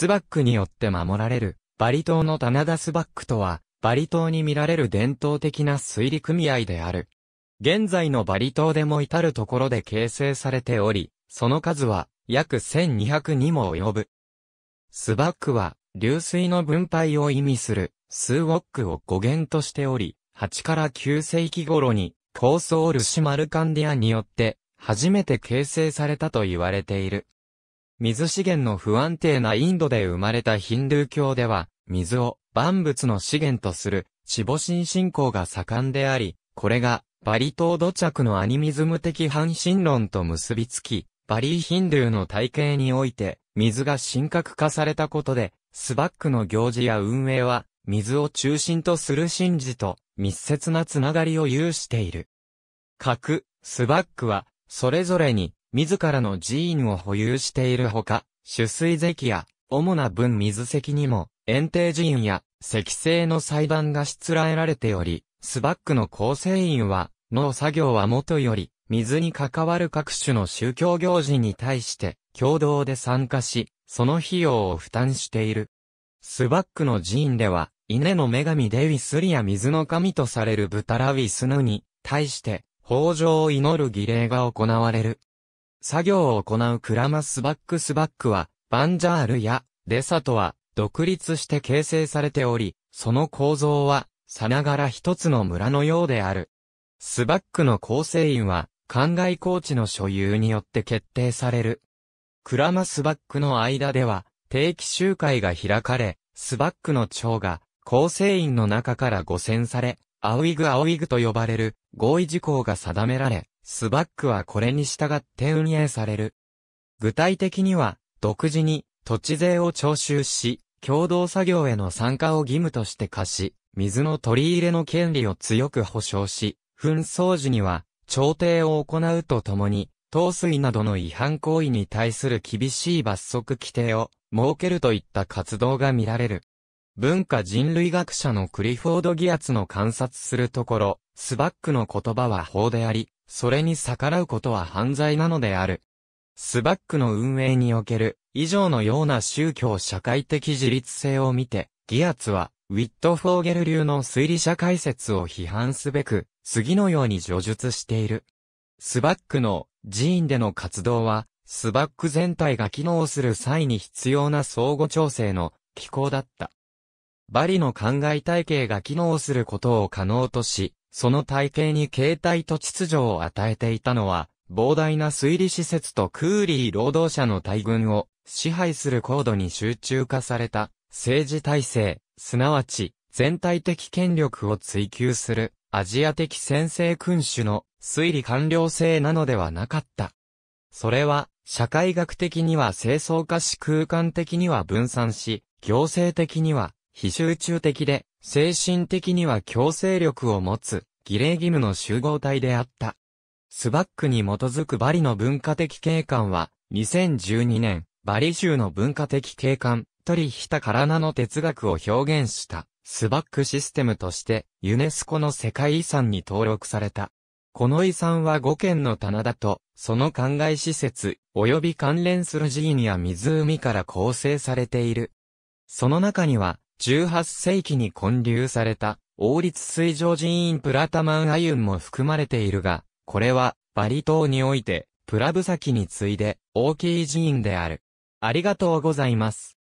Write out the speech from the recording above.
スバックによって守られる、バリ島の棚田スバックとは、バリ島に見られる伝統的な水利組合である。現在のバリ島でも至るところで形成されており、その数は約1200にも及ぶ。スバックは流水の分配を意味するスーウォックを語源としており、8から9世紀頃に高層ルシマルカンディアによって初めて形成されたと言われている。水資源の不安定なインドで生まれたヒンドゥー教では、水を万物の資源とする、死母神信仰が盛んであり、これが、バリ島土着のアニミズム的半神論と結びつき、バリーヒンドゥーの体系において、水が神格化されたことで、スバックの行事や運営は、水を中心とする神事と密接なつながりを有している。核、スバックは、それぞれに自らの寺院を保有しているほか、取水堰や、主な分水石にも、園庭寺院や、石製の祭壇がしつらえられており、スバックの構成員は、農作業はもとより、水に関わる各種の宗教行事に対して、共同で参加し、その費用を負担している。スバックの寺院では、稲の女神デウィスリア水の神とされるブタラウィスヌに対して、豊穣を祈る儀礼が行われる。作業を行うクラマスバックスバックは、バンジャールやデサとは独立して形成されており、その構造は、さながら一つの村のようである。スバックの構成員は、灌漑高地の所有によって決定される。クラマスバックの間では、定期集会が開かれ、スバックの長が、構成員の中から5選され、アウイグアウイグと呼ばれる合意事項が定められ、スバックはこれに従って運営される。具体的には、独自に土地税を徴収し、共同作業への参加を義務として課し、水の取り入れの権利を強く保障し、紛争時には、調停を行うとともに、糖水などの違反行為に対する厳しい罰則規定を設けるといった活動が見られる。文化人類学者のクリフォード・ギアツの観察するところ、スバックの言葉は法であり、それに逆らうことは犯罪なのである。スバックの運営における、以上のような宗教社会的自律性を見て、ギアツは、ウィット・フォーゲル流の推理者解説を批判すべく、次のように叙述している。スバックの寺院での活動は、スバック全体が機能する際に必要な相互調整の機構だった。バリの考え体系が機能することを可能とし、その体系に形態と秩序を与えていたのは、膨大な推理施設とクーリー労働者の大群を支配する高度に集中化された政治体制、すなわち全体的権力を追求するアジア的先制君主の推理官僚制なのではなかった。それは社会学的には清掃化し空間的には分散し、行政的には非集中的で、精神的には強制力を持つ、儀礼義務の集合体であった。スバックに基づくバリの文化的景観は、2012年、バリ州の文化的景観、リヒタカラナの哲学を表現した、スバックシステムとして、ユネスコの世界遺産に登録された。この遺産は5軒の棚田と、その灌漑施設、及び関連する寺院や湖から構成されている。その中には、18世紀に建立された、王立水上寺院プラタマンアユンも含まれているが、これは、バリ島において、プラブサキに次いで、大きい寺院である。ありがとうございます。